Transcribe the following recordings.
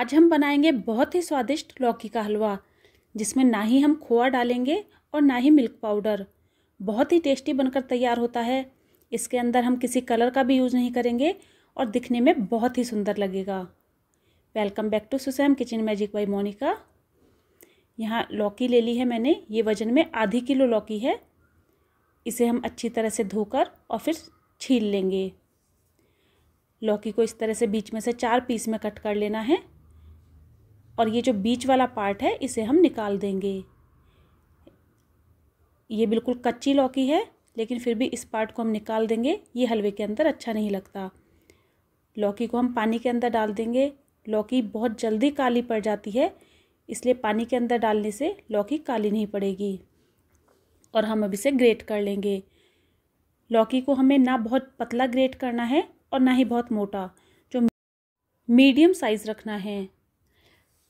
आज हम बनाएंगे बहुत ही स्वादिष्ट लौकी का हलवा जिसमें ना ही हम खोआ डालेंगे और ना ही मिल्क पाउडर बहुत ही टेस्टी बनकर तैयार होता है इसके अंदर हम किसी कलर का भी यूज़ नहीं करेंगे और दिखने में बहुत ही सुंदर लगेगा welcome back to Susam kitchen magic by Monika यहाँ लौकी ले ली है मैंने ये वज़न में आधी किलो लौकी है इसे हम अच्छी तरह से धोकर और फिर छील लेंगे लौकी को इस तरह से बीच में से चार पीस में कट कर लेना है और ये जो बीच वाला पार्ट है इसे हम निकाल देंगे ये बिल्कुल कच्ची लौकी है लेकिन फिर भी इस पार्ट को हम निकाल देंगे ये हलवे के अंदर अच्छा नहीं लगता लौकी को हम पानी के अंदर डाल देंगे लौकी बहुत जल्दी काली पड़ जाती है इसलिए पानी के अंदर डालने से लौकी काली नहीं पड़ेगी और हम अब इसे ग्रेट कर लेंगे लौकी को हमें ना बहुत पतला ग्रेट करना है और ना ही बहुत मोटा जो मीडियम साइज़ रखना है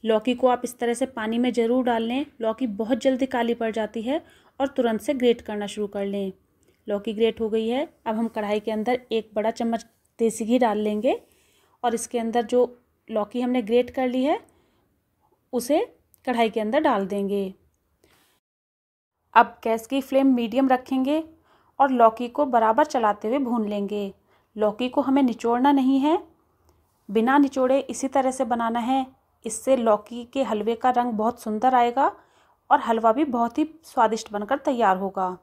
लौकी को आप इस तरह से पानी में ज़रूर डाल लें लौकी बहुत जल्दी काली पड़ जाती है और तुरंत से ग्रेट करना शुरू कर लें लौकी ग्रेट हो गई है अब हम कढ़ाई के अंदर एक बड़ा चम्मच देसी घी डाल लेंगे और इसके अंदर जो लौकी हमने ग्रेट कर ली है उसे कढ़ाई के अंदर डाल देंगे अब गैस की फ्लेम मीडियम रखेंगे और लौकी को बराबर चलाते हुए भून लेंगे लौकी को हमें निचोड़ना नहीं है बिना निचोड़े इसी तरह से बनाना है इससे लौकी के हलवे का रंग बहुत सुंदर आएगा और हलवा भी बहुत ही स्वादिष्ट बनकर तैयार होगा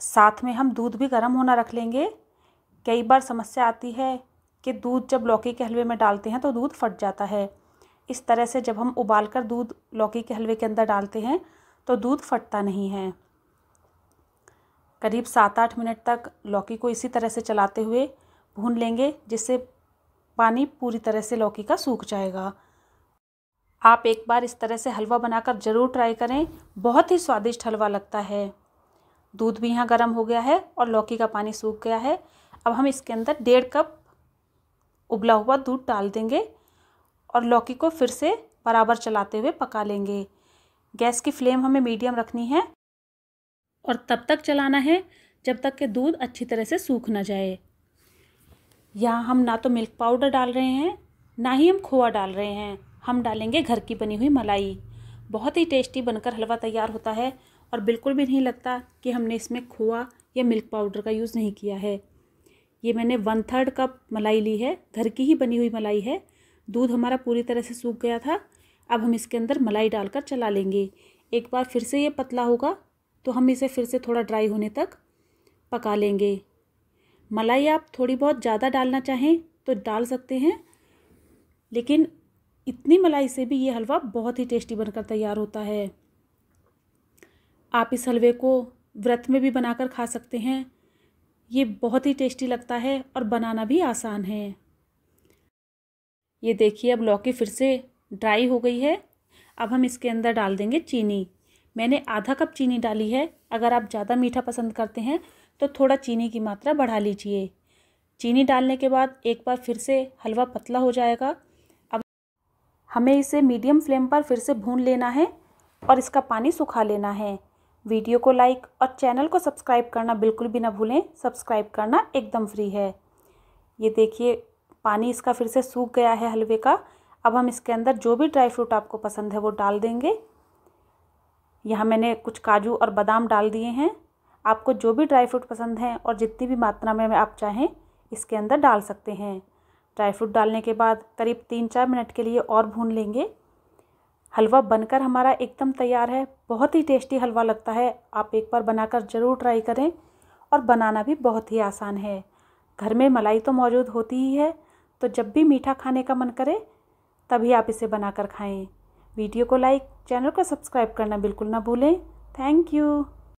साथ में हम दूध भी गर्म होना रख लेंगे कई बार समस्या आती है कि दूध जब लौकी के हलवे में डालते हैं तो दूध फट जाता है इस तरह से जब हम उबाल कर दूध लौकी के हलवे के अंदर डालते हैं तो दूध फटता नहीं है करीब सात आठ मिनट तक लौकी को इसी तरह से चलाते हुए भून लेंगे जिससे पानी पूरी तरह से लौकी का सूख जाएगा आप एक बार इस तरह से हलवा बनाकर ज़रूर ट्राई करें बहुत ही स्वादिष्ट हलवा लगता है दूध भी यहाँ गर्म हो गया है और लौकी का पानी सूख गया है अब हम इसके अंदर डेढ़ कप उबला हुआ दूध डाल देंगे और लौकी को फिर से बराबर चलाते हुए पका लेंगे गैस की फ्लेम हमें मीडियम रखनी है और तब तक चलाना है जब तक कि दूध अच्छी तरह से सूख ना जाए यहाँ हम ना तो मिल्क पाउडर डाल रहे हैं ना ही हम खोआ डाल रहे हैं हम डालेंगे घर की बनी हुई मलाई बहुत ही टेस्टी बनकर हलवा तैयार होता है और बिल्कुल भी नहीं लगता कि हमने इसमें खोआ या मिल्क पाउडर का यूज़ नहीं किया है ये मैंने वन थर्ड कप मलाई ली है घर की ही बनी हुई मलाई है दूध हमारा पूरी तरह से सूख गया था अब हम इसके अंदर मलाई डालकर चला लेंगे एक बार फिर से ये पतला होगा तो हम इसे फिर से थोड़ा ड्राई होने तक पका लेंगे मलाई आप थोड़ी बहुत ज़्यादा डालना चाहें तो डाल सकते हैं लेकिन इतनी मलाई से भी ये हलवा बहुत ही टेस्टी बनकर तैयार होता है आप इस हलवे को व्रत में भी बनाकर खा सकते हैं ये बहुत ही टेस्टी लगता है और बनाना भी आसान है ये देखिए अब लौकी फिर से ड्राई हो गई है अब हम इसके अंदर डाल देंगे चीनी मैंने आधा कप चीनी डाली है अगर आप ज़्यादा मीठा पसंद करते हैं तो थोड़ा चीनी की मात्रा बढ़ा लीजिए चीनी डालने के बाद एक बार फिर से हलवा पतला हो जाएगा अब हमें इसे मीडियम फ्लेम पर फिर से भून लेना है और इसका पानी सुखा लेना है वीडियो को लाइक और चैनल को सब्सक्राइब करना बिल्कुल भी ना भूलें सब्सक्राइब करना एकदम फ्री है ये देखिए पानी इसका फिर से सूख गया है हलवे का अब हम इसके अंदर जो भी ड्राई फ्रूट आपको पसंद है वो डाल देंगे यहाँ मैंने कुछ काजू और बादाम डाल दिए हैं आपको जो भी ड्राई फ्रूट पसंद हैं और जितनी भी मात्रा में आप चाहें इसके अंदर डाल सकते हैं ड्राई फ्रूट डालने के बाद करीब तीन चार मिनट के लिए और भून लेंगे हलवा बनकर हमारा एकदम तैयार है बहुत ही टेस्टी हलवा लगता है आप एक बार बनाकर ज़रूर ट्राई करें और बनाना भी बहुत ही आसान है घर में मलाई तो मौजूद होती ही है तो जब भी मीठा खाने का मन करे तभी आप इसे बनाकर खाएं वीडियो को लाइक चैनल को सब्सक्राइब करना बिल्कुल ना भूलें थैंक यू